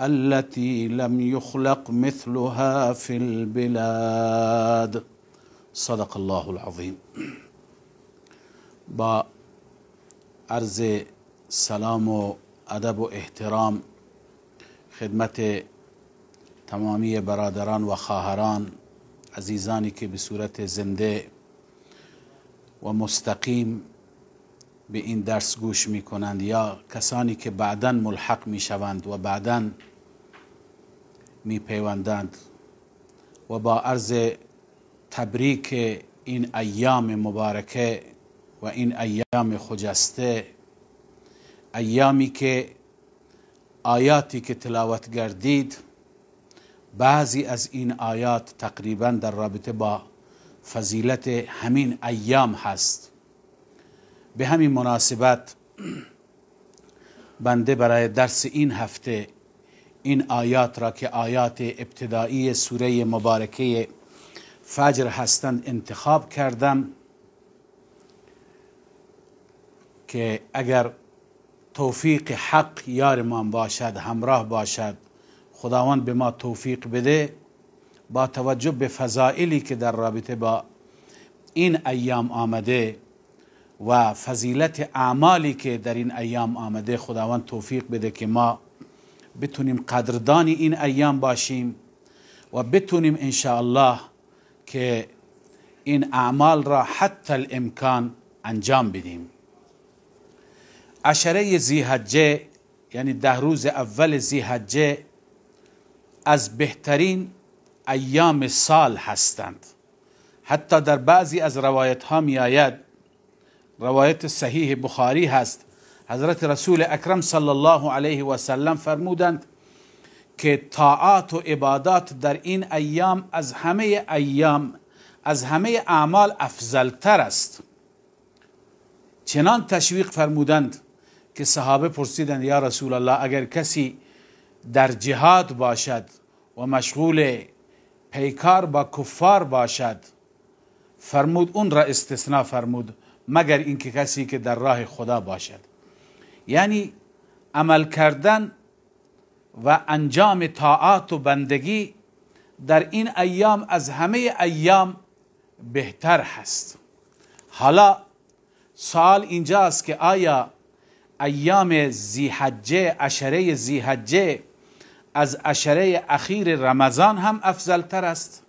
التي لم يخلق مثلها في البلاد صدق الله العظيم با عرض سلام و ادب و احترام خدمت تمامی برادران و خواهران عزیزانی که به صورت زنده و مستقیم به این درس گوش می کنند یا کسانی که بعدا ملحق می شوند و بعدا می و با عرض تبریک این ایام مبارکه و این ایام خجسته ایامی که آیاتی که تلاوت گردید بعضی از این آیات تقریبا در رابطه با فضیلت همین ایام هست به همین مناسبت بنده برای درس این هفته این آیات را که آیات ابتدایی سوره مبارکه فجر هستند انتخاب کردم که اگر توفیق حق یارمان باشد همراه باشد خداوند به ما توفیق بده با توجه به فضائلی که در رابطه با این ایام آمده و فضیلت اعمالی که در این ایام آمده خداوند توفیق بده که ما بتونیم قدردان این ایام باشیم و بتونیم ان الله که این اعمال را حتی الامکان انجام بدیم عشره زیحجه یعنی ده روز اول زیحجه از بهترین ایام سال هستند حتی در بعضی از روایت ها می آید روایت صحیح بخاری هست حضرت رسول اکرم صلی الله علیه و سلم فرمودند که طاعات و عبادات در این ایام از همه ایام از همه اعمال افضلتر است چنان تشویق فرمودند که صحابه پرسیدند یا رسول الله اگر کسی در جهاد باشد و مشغول پیکار با کفار باشد فرمود اون را استثناء فرمود مگر اینکه کسی که در راه خدا باشد یعنی عمل کردن و انجام طاعات و بندگی در این ایام از همه ایام بهتر هست حالا سال اینجاست که آیا ایام زیحجه اشره زیحجه از اشره اخیر رمضان هم تر است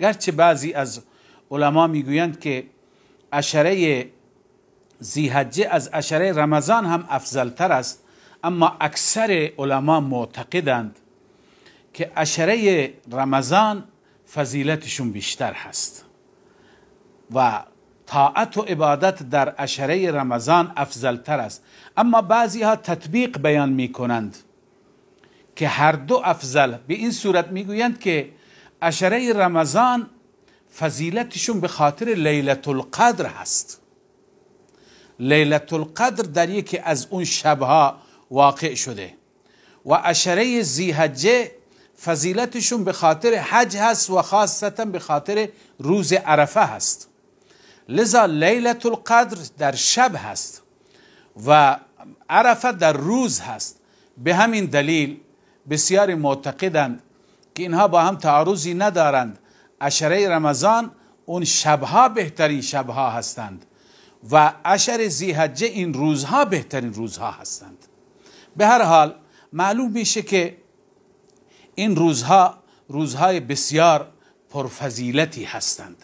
گرچه بعضی از علما میگویند که اشره زیحجه از اشره رمضان هم تر است اما اکثر علما معتقدند که اشره رمضان فضیلتشون بیشتر هست و طاعت و عبادت در اشره رمضان تر است اما بعضی ها تطبیق بیان می کنند که هر دو افضل به این صورت می گویند که اشره رمضان فضیلتشون به خاطر لیلت القدر هست لیلت القدر در یکی از اون شبها واقع شده و اشره زیحجه فضیلتشون به خاطر حج هست و خاصتا به خاطر روز عرفه هست لذا لیلت القدر در شب هست و عرفه در روز هست به همین دلیل بسیاری معتقدند که اینها با هم تعارضی ندارند اشره رمضان اون شبها بهترین شبها هستند و عشر زیحجه این روزها بهترین روزها هستند به هر حال معلوم میشه که این روزها روزهای بسیار پرفضیلتی هستند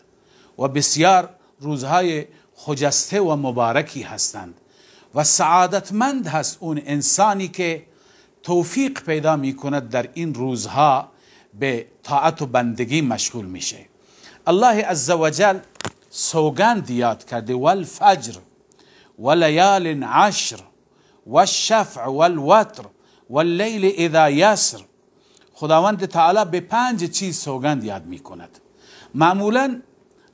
و بسیار روزهای خجسته و مبارکی هستند و سعادتمند هست اون انسانی که توفیق پیدا می کند در این روزها به طاعت و بندگی مشغول میشه الله عزوجل سوگند یاد کرده و لیال عشر و والشفع و واللیل اذا یسر خداوند تعالی به پنج چیز سوگند یاد می کند معمولا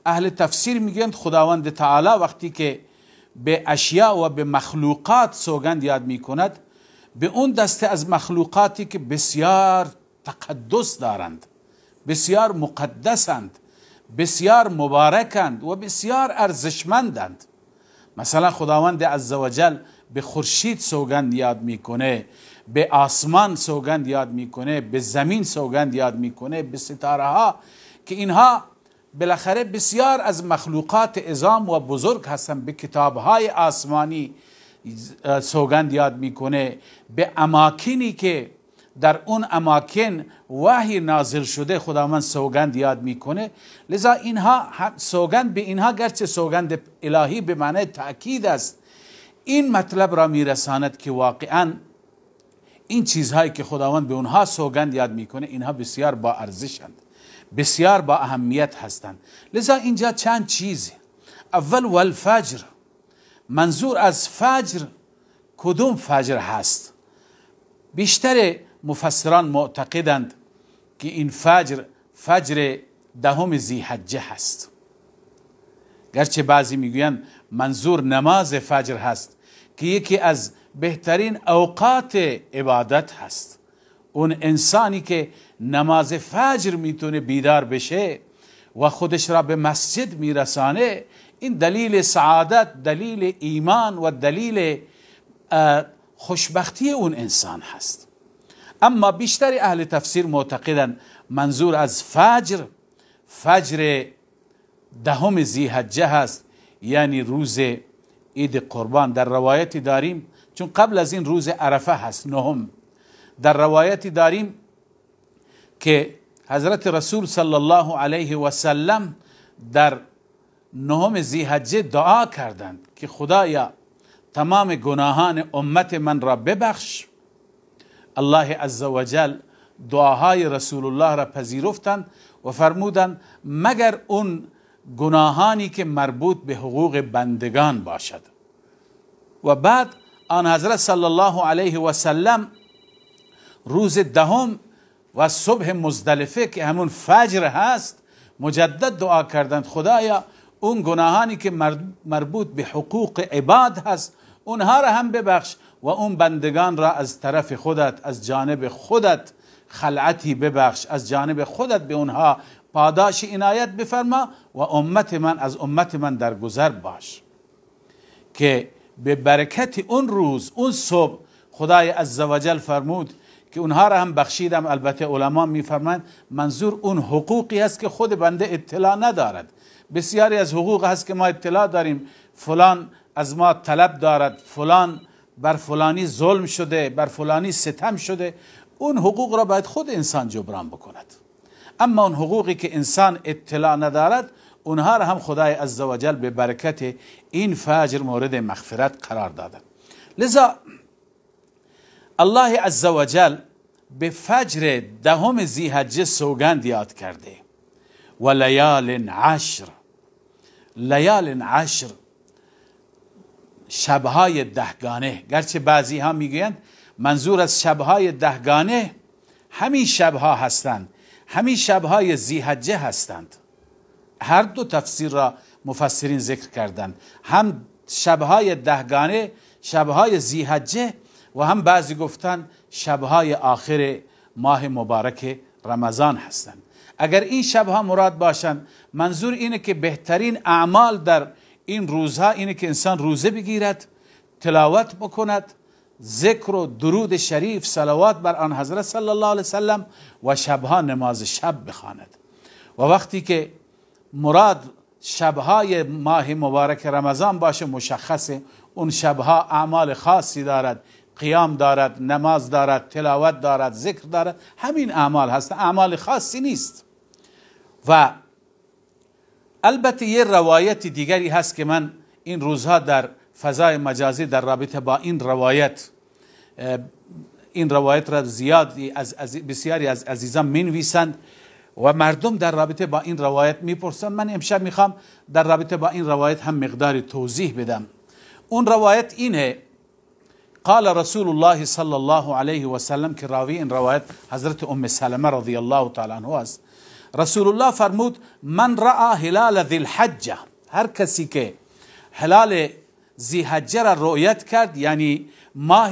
اهل تفسیر میگند خداوند تعالی وقتی که به اشیاء و به مخلوقات سوگند یاد می کند به اون دسته از مخلوقاتی که بسیار تقدس دارند بسیار مقدسند بسیار مبارکند و بسیار ارزشمندند مثلا خداوند عزوجل به خورشید سوگند یاد میکنه به آسمان سوگند یاد میکنه به زمین سوگند یاد میکنه به ستاره ها که اینها بالاخره بسیار از مخلوقات ازام و بزرگ هستند به کتاب های آسمانی سوگند یاد میکنه به اماکنی که در اون اماکن وحی نازل شده خداوند سوگند یاد میکنه لذا اینها سوگند به اینها گرچه سوگند الهی به معنی تأکید است این مطلب را میرساند که واقعا این چیزهایی که خداوند به اونها سوگند یاد میکنه اینها بسیار با ارزشند بسیار با اهمیت هستند لذا اینجا چند چیز اول والفجر منظور از فجر کدوم فجر هست بیشتر مفسران معتقدند که این فجر فجر دهم زیحجه هست گرچه بعضی میگویند منظور نماز فجر هست که یکی از بهترین اوقات عبادت هست اون انسانی که نماز فجر میتونه بیدار بشه و خودش را به مسجد میرسانه این دلیل سعادت دلیل ایمان و دلیل خوشبختی اون انسان هست اما بیشتر اهل تفسیر معتقدن منظور از فجر فجر دهم زیحجه هست یعنی روز عید قربان در روایتی داریم چون قبل از این روز عرفه هست نهم در روایتی داریم که حضرت رسول صلی الله علیه و سلم در نهم زیحجه دعا کردند که خدایا تمام گناهان امت من را ببخش الله عز جل دعاهای رسول الله را پذیرفتند و فرمودند مگر اون گناهانی که مربوط به حقوق بندگان باشد و بعد آن حضرت صلی الله علیه و سلم روز دهم و صبح مزدلفه که همون فجر هست مجدد دعا کردند خدایا اون گناهانی که مربوط به حقوق عباد هست اونها را هم ببخش و اون بندگان را از طرف خودت از جانب خودت خلعتی ببخش از جانب خودت به اونها پاداش عنایت بفرما و امت من از امت من در گذر باش که به برکت اون روز اون صبح خدای عزوجل فرمود که اونها را هم بخشیدم البته علما میفرمایند منظور اون حقوقی هست که خود بنده اطلاع ندارد بسیاری از حقوق هست که ما اطلاع داریم فلان از ما طلب دارد فلان بر فلانی ظلم شده بر فلانی ستم شده اون حقوق را باید خود انسان جبران بکند اما اون حقوقی که انسان اطلاع ندارد اونها را هم خدای عزوجل به برکت این فجر مورد مغفرت قرار داده لذا الله عزوجل به فجر دهم زیحجه سوگند یاد کرده و لیال عشر لیال عشر شبهای دهگانه گرچه بعضی ها میگویند منظور از شبهای دهگانه همین شبها هستند همین شبهای زیحجه هستند هر دو تفسیر را مفسرین ذکر کردند هم شبهای دهگانه شبهای زیحجه و هم بعضی گفتند شبهای آخر ماه مبارک رمضان هستند اگر این شبها مراد باشند منظور اینه که بهترین اعمال در این روزها اینه که انسان روزه بگیرد تلاوت بکند ذکر و درود شریف صلوات بر آن حضرت صلی الله علیه وسلم و شبها نماز شب بخواند و وقتی که مراد شبهای ماه مبارک رمضان باشه مشخصه اون شبها اعمال خاصی دارد قیام دارد نماز دارد تلاوت دارد ذکر دارد همین اعمال هست اعمال خاصی نیست و البته یه روایت دیگری هست که من این روزها در فضای مجازی در رابطه با این روایت این روایت را زیاد از, از بسیاری از عزیزان مینویسند و مردم در رابطه با این روایت میپرسند من امشب میخوام در رابطه با این روایت هم مقداری توضیح بدم اون روایت اینه قال رسول الله صلی الله علیه و سلم که راوی این روایت حضرت ام سلمه رضی الله تعالی عنها است رسول الله فرمود من رأى هلال ذي الحجه هر کسی که هلال حجة را رؤیت کرد یعنی ماه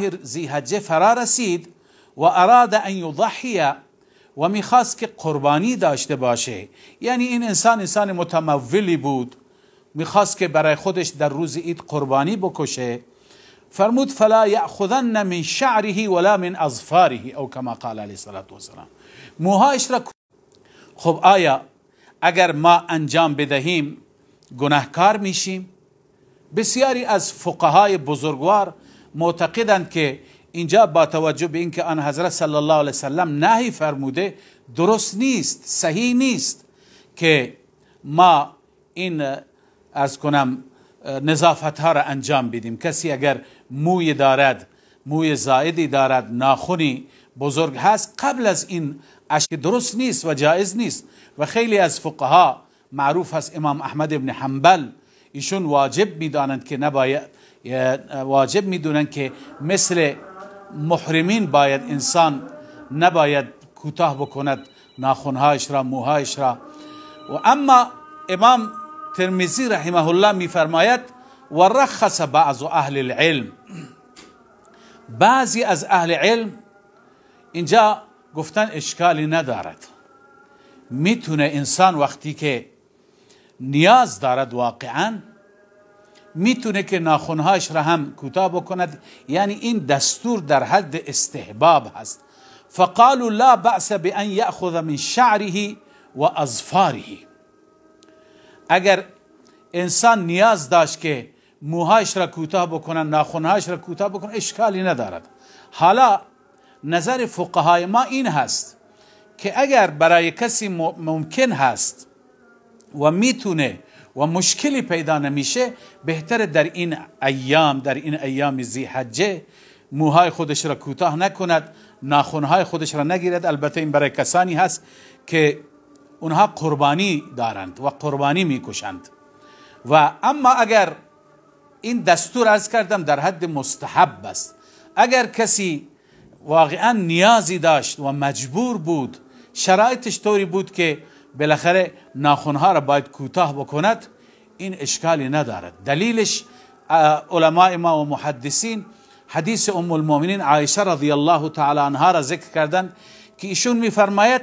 حجة فرا رسید و اراد ان یضحیه و میخواست که قربانی داشته باشه یعنی این انسان انسان متمولی بود میخواست که برای خودش در روز عید قربانی بکشه فرمود فلا یأخذن من شعره ولا من اظفاره او کما قال علیه الصلاة والسلام موهایش را خب آیا اگر ما انجام بدهیم گناهکار میشیم بسیاری از فقهای بزرگوار معتقدند که اینجا با توجه به اینکه آن حضرت صلی الله علیه وسلم نهی فرموده درست نیست صحیح نیست که ما این از کنم نظافت ها را انجام بدیم کسی اگر موی دارد موی زائدی دارد ناخونی بزرگ هست قبل از این اشک درست نیست و جایز نیست و خیلی از فقها معروف هست امام احمد ابن حنبل ایشون واجب میدانند که نباید واجب میدونند که مثل محرمین باید انسان نباید کوتاه بکند ناخونهایش را موهایش را و اما امام ترمیزی رحمه الله میفرماید و رخص بعض اهل العلم بعضی از اهل علم اینجا گفتن اشکالی ندارد میتونه انسان وقتی که نیاز دارد واقعا میتونه که ناخونهاش را هم کوتاه بکند یعنی این دستور در حد استحباب هست فقالوا لا بأس بأن يأخذ من شعره و اظفاره اگر انسان نیاز داشت که موهاش را کوتاه بکنن ناخونهاش را کوتاه بکنن اشکالی ندارد حالا نظر فقهای ما این هست که اگر برای کسی ممکن هست و میتونه و مشکلی پیدا نمیشه بهتره در این ایام در این ایام زی حجه موهای خودش را کوتاه نکند ناخونهای خودش را نگیرد البته این برای کسانی هست که اونها قربانی دارند و قربانی میکشند و اما اگر این دستور از کردم در حد مستحب است اگر کسی واقعا نیازی داشت و مجبور بود شرایطش طوری بود که بالاخره ناخونها را باید کوتاه بکند این اشکالی ندارد دلیلش علماء ما و محدثین حدیث ام المؤمنین عایشه رضی الله تعالی عنها را ذکر کردند که ایشون میفرماید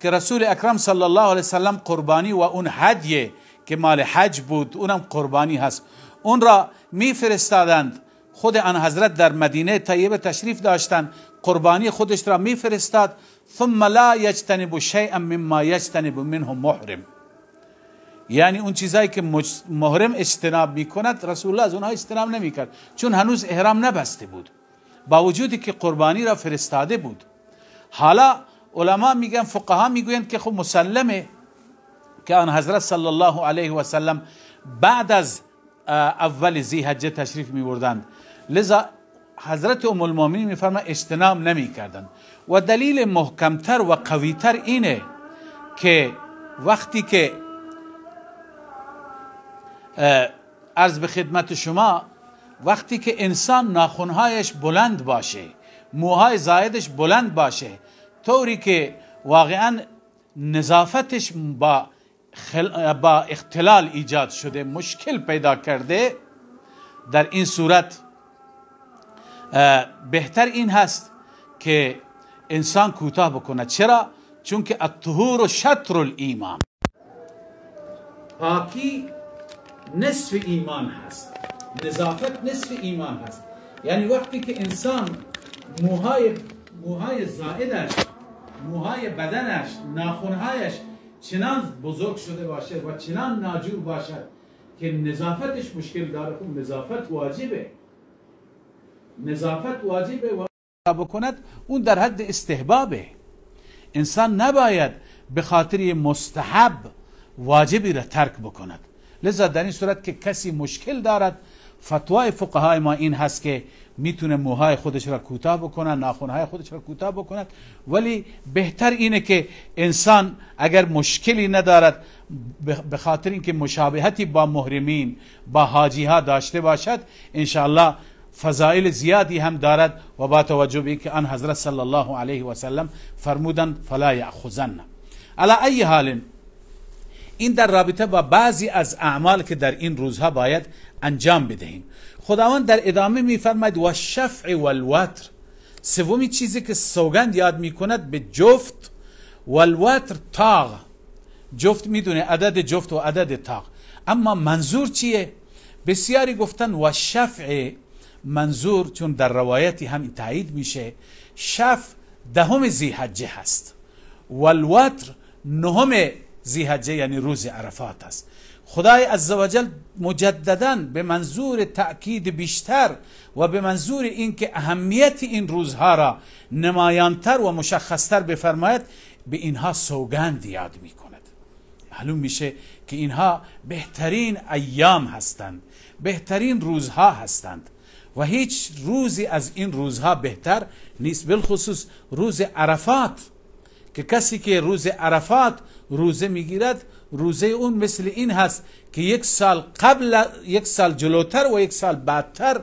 که رسول اکرم صلی الله علیه وسلم قربانی و اون هدیه که مال حج بود اونم قربانی هست اون را میفرستادند خود آن حضرت در مدینه طیبه تشریف داشتند قربانی خودش را میفرستاد ثم لا یجتنب شیئا مما یجتنب منه محرم یعنی اون چیزایی که محرم اجتناب میکند رسول الله از اونها اجتناب نمیکرد چون هنوز احرام نبسته بود با وجودی که قربانی را فرستاده بود حالا علما میگن فقها میگویند که خب مسلمه که آن حضرت صلی الله علیه و سلم بعد از اول ذی تشریف می لذا حضرت ام فرمه میفرما اجتناب کردن و دلیل محکمتر و قویتر اینه که وقتی که از به خدمت شما وقتی که انسان ناخونهایش بلند باشه موهای زایدش بلند باشه طوری که واقعا نظافتش با, با اختلال ایجاد شده مشکل پیدا کرده در این صورت بهتر این هست که انسان کوتاه بکنه چرا چون که الطهور شطر الایمان پاکی نصف ایمان هست نظافت نصف ایمان هست یعنی وقتی که انسان موهای موهای زائدش موهای بدنش ناخونهایش چنان بزرگ شده باشه و چنان ناجور باشد که نظافتش مشکل داره خب نظافت واجبه نظافت واجبه و بکند اون در حد استحبابه انسان نباید به خاطر مستحب واجبی را ترک بکند لذا در این صورت که کسی مشکل دارد فتوای فقهای ما این هست که میتونه موهای خودش را کوتاه بکنه ناخونهای خودش را کوتاه بکند ولی بهتر اینه که انسان اگر مشکلی ندارد به خاطر اینکه مشابهتی با محرمین با حاجی ها داشته باشد ان فضایل زیادی هم دارد و با توجه به اینکه آن حضرت صلی الله علیه و سلم فرمودند فلا یاخذن علی ای حال این در رابطه با بعضی از اعمال که در این روزها باید انجام بدهیم خداوند در ادامه میفرماید و شفع و الوتر سومی چیزی که سوگند یاد میکند به جفت و الوتر تاغ جفت میدونه عدد جفت و عدد تاغ اما منظور چیه بسیاری گفتن و شفع منظور چون در روایتی هم تایید میشه شف دهم زیحجه هست و الوتر نهم زیحجه یعنی روز عرفات است خدای عزوجل مجددا به منظور تأکید بیشتر و به منظور اینکه اهمیت این روزها را نمایانتر و مشخصتر بفرماید به اینها سوگند یاد می کند معلوم میشه که اینها بهترین ایام هستند بهترین روزها هستند و هیچ روزی از این روزها بهتر نیست بالخصوص روز عرفات که کسی که روز عرفات روزه میگیرد روزه اون مثل این هست که یک سال قبل یک سال جلوتر و یک سال بعدتر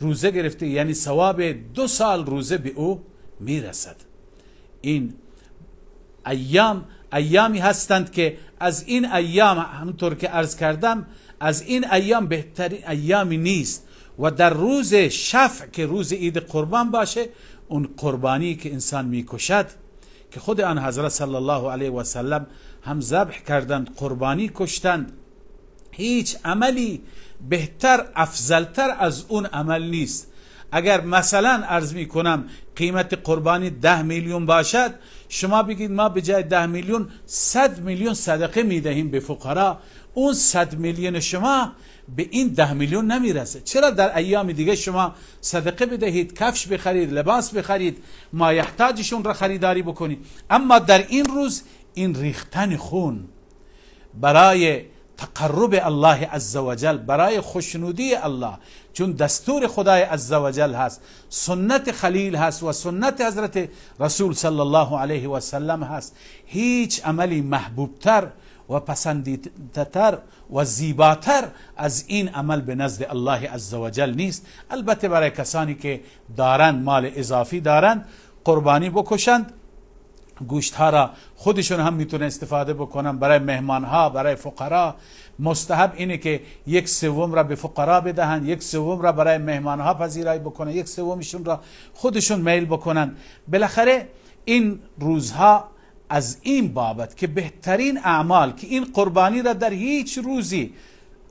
روزه گرفته یعنی ثواب دو سال روزه به او میرسد این ایام ایامی هستند که از این ایام همونطور که عرض کردم از این ایام بهترین ایامی نیست و در روز شفع که روز عید قربان باشه اون قربانی که انسان میکشد که خود آن حضرت صلی الله علیه و سلم هم ذبح کردند قربانی کشتند هیچ عملی بهتر افضلتر از اون عمل نیست اگر مثلا ارز می قیمت قربانی ده میلیون باشد شما بگید ما به جای ده میلیون صد میلیون صدقه میدهیم به فقرا اون صد میلیون شما به این ده میلیون نمیرسه چرا در ایام دیگه شما صدقه بدهید کفش بخرید لباس بخرید ما یحتاجشون را خریداری بکنید اما در این روز این ریختن خون برای تقرب الله عزوجل برای خوشنودی الله چون دستور خدای عزوجل هست سنت خلیل هست و سنت حضرت رسول صلی الله علیه و سلم هست هیچ عملی محبوبتر و پسندیدتر و زیباتر از این عمل به نزد الله عزوجل نیست البته برای کسانی که دارند مال اضافی دارند قربانی بکشند گوشت ها را خودشون هم میتونه استفاده بکنن برای مهمان ها برای فقرا مستحب اینه که یک سوم را به فقرا بدهن یک سوم را برای مهمان ها پذیرایی بکنن یک سومشون را خودشون میل بکنن بالاخره این روزها از این بابت که بهترین اعمال که این قربانی را در هیچ روزی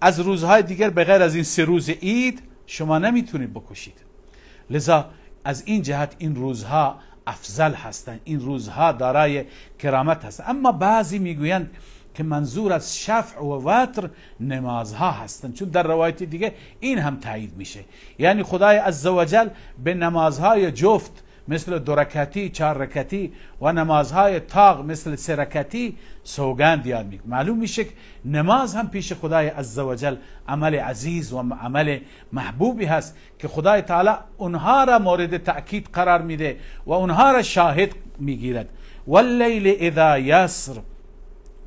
از روزهای دیگر به غیر از این سه روز عید شما نمیتونید بکشید لذا از این جهت این روزها افضل هستند این روزها دارای کرامت هست اما بعضی میگویند که منظور از شفع و وتر نمازها هستند چون در روایتی دیگه این هم تایید میشه یعنی خدای عزوجل به نمازهای جفت مثل درکتی چار چهار رکتی و نمازهای تاغ مثل سه سوگند یاد میکنه معلوم میشه که نماز هم پیش خدای عزوجل عمل عزیز و عمل محبوبی هست که خدای تعالی اونها را مورد تأکید قرار میده و اونها را شاهد میگیرد واللیل اذا یسر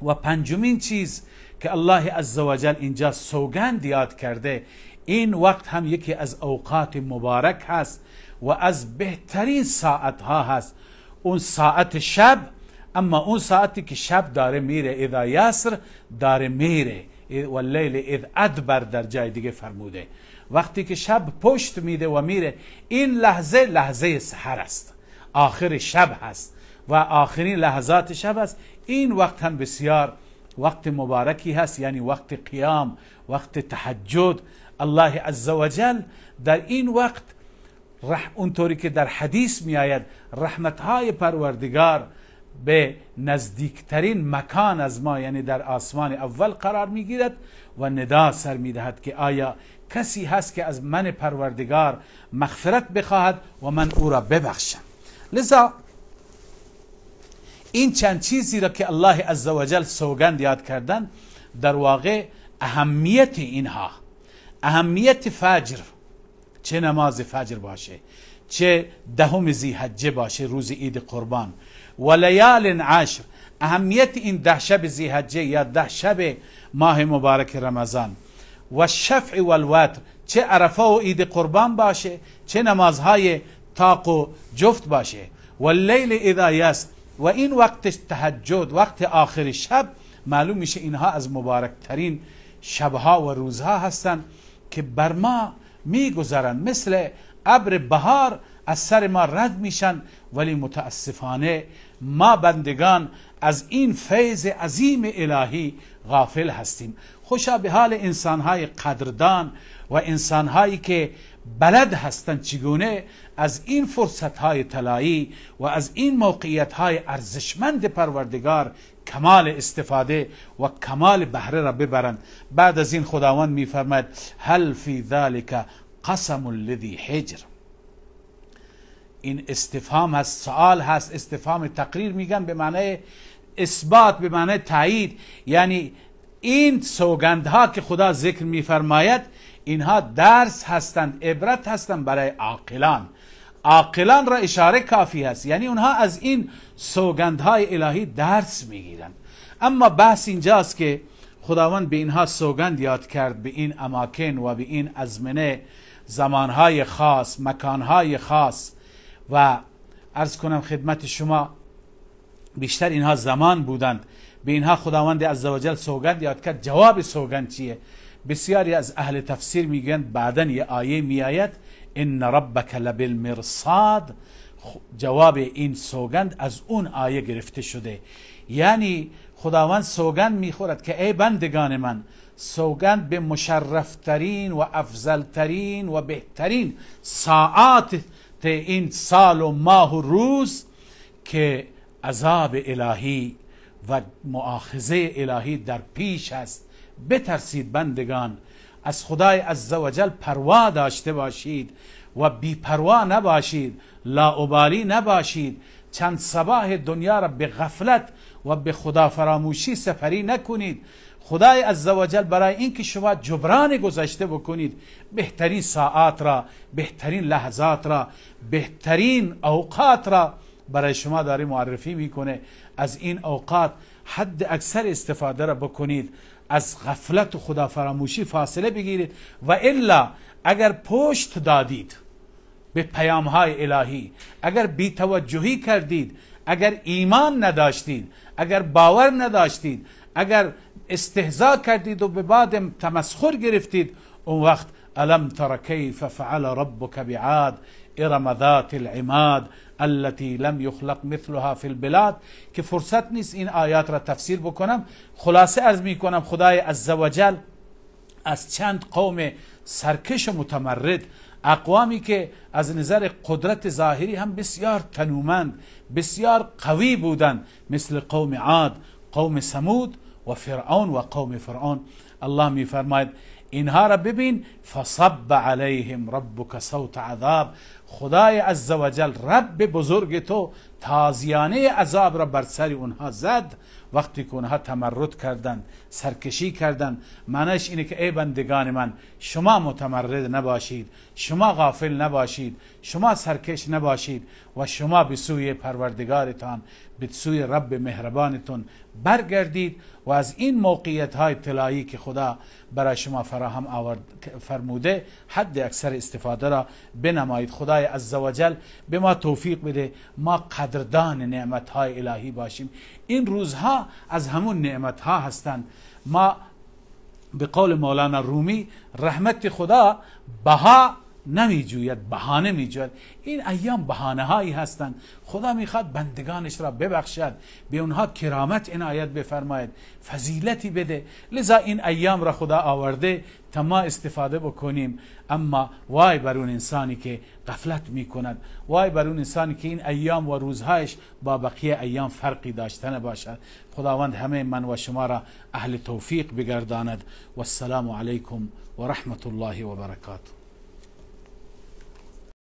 و پنجمین چیز که الله عزوجل اینجا سوگند یاد کرده این وقت هم یکی از اوقات مبارک هست و از بهترین ساعت ها هست اون ساعت شب اما اون ساعتی که شب داره میره اذا یسر داره میره و لیل اذ ادبر در جای دیگه فرموده وقتی که شب پشت میده و میره این لحظه لحظه سحر است آخر شب هست و آخرین لحظات شب است این وقت هم بسیار وقت مبارکی هست یعنی وقت قیام وقت تحجد الله عزوجل در این وقت رح... اونطوری که در حدیث می آید رحمت های پروردگار به نزدیکترین مکان از ما یعنی در آسمان اول قرار می گیرد و ندا سر می دهد که آیا کسی هست که از من پروردگار مغفرت بخواهد و من او را ببخشم لذا این چند چیزی را که الله عزوجل سوگند یاد کردن در واقع اهمیت اینها اهمیت فجر چه نماز فجر باشه چه دهم زیحجه باشه روز عید قربان و لیال عشر اهمیت این ده شب حجه یا ده شب ماه مبارک رمضان و شفع و الوتر چه عرفه و عید قربان باشه چه نمازهای تاق و جفت باشه و لیل اذا و این وقت تهجد وقت آخر شب معلوم میشه اینها از مبارکترین شبها و روزها هستند که بر ما میگذرند مثل ابر بهار از سر ما رد میشن ولی متاسفانه ما بندگان از این فیض عظیم الهی غافل هستیم خوشا به حال انسانهای قدردان و انسانهایی که بلد هستند چگونه از این فرصت های طلایی و از این موقعیت های ارزشمند پروردگار کمال استفاده و کمال بهره را ببرند بعد از این خداوند میفرماید هل فی ذلک قسم الذی حجر این استفهام هست سوال هست استفهام تقریر میگن به معنای اثبات به معنای تایید یعنی این سوگندها که خدا ذکر میفرماید اینها درس هستند عبرت هستند برای عاقلان عاقلان را اشاره کافی هست یعنی اونها از این سوگندهای الهی درس میگیرند اما بحث اینجاست که خداوند به اینها سوگند یاد کرد به این اماکن و به این ازمنه زمانهای خاص مکانهای خاص و ارز کنم خدمت شما بیشتر اینها زمان بودند به اینها خداوند عزوجل سوگند یاد کرد جواب سوگند چیه بسیاری از اهل تفسیر میگن بعدن یه آیه میآید ان ربک لبالمرصاد جواب این سوگند از اون آیه گرفته شده یعنی خداوند سوگند میخورد که ای بندگان من سوگند به مشرفترین و افضلترین و بهترین ساعات این سال و ماه و روز که عذاب الهی و معاخزه الهی در پیش است بترسید بندگان از خدای عزوجل پروا داشته باشید و پروا نباشید لاعبالی نباشید چند صباح دنیا را به غفلت و به خدا فراموشی سفری نکنید خدای عزوجل برای اینکه شما جبران گذشته بکنید بهترین ساعات را بهترین لحظات را بهترین اوقات را برای شما داره معرفی میکنه از این اوقات حد اکثر استفاده را بکنید از غفلت و فراموشی فاصله بگیرید و الا اگر پشت دادید به پیام های الهی اگر بیتوجهی کردید اگر ایمان نداشتید اگر باور نداشتید اگر استهزا کردید و به بعد تمسخر گرفتید اون وقت الم ترکیف ففعل فعل ربک بعاد ارم العماد التی لم یخلق مثلها فی البلاد که فرصت نیست این آیات را تفسیر بکنم خلاصه از می کنم خدای عزوجل از چند قوم سرکش و متمرد اقوامی که از نظر قدرت ظاهری هم بسیار تنومند بسیار قوی بودند مثل قوم عاد قوم سمود و فرعون و قوم فرعون الله میفرماید اینها را ببین فصب علیهم ربک صوت عذاب خدای عزوجل رب بزرگ تو تازیانه عذاب را بر سر اونها زد وقتی که اونها تمرد کردند سرکشی کردند منش اینه که ای بندگان من شما متمرد نباشید شما غافل نباشید شما سرکش نباشید و شما به سوی پروردگارتان به سوی رب مهربانتون برگردید و از این موقعیت های طلایی که خدا برای شما فراهم آورد فرموده حد اکثر استفاده را بنمایید خدای عزوجل به ما توفیق بده ما قدردان نعمت های الهی باشیم این روزها از همون نعمت ها هستند ما به قول مولانا رومی رحمت خدا بها نمیجوید بهانه میجوید این ایام بهانه هایی هستند خدا میخواد بندگانش را ببخشد به اونها کرامت عنایت بفرماید فضیلتی بده لذا این ایام را خدا آورده تا ما استفاده بکنیم اما وای بر اون انسانی که غفلت میکند وای بر اون انسانی که این ایام و روزهایش با بقیه ایام فرقی داشته باشد خداوند همه من و شما را اهل توفیق بگرداند و السلام علیکم و رحمت الله و برکاته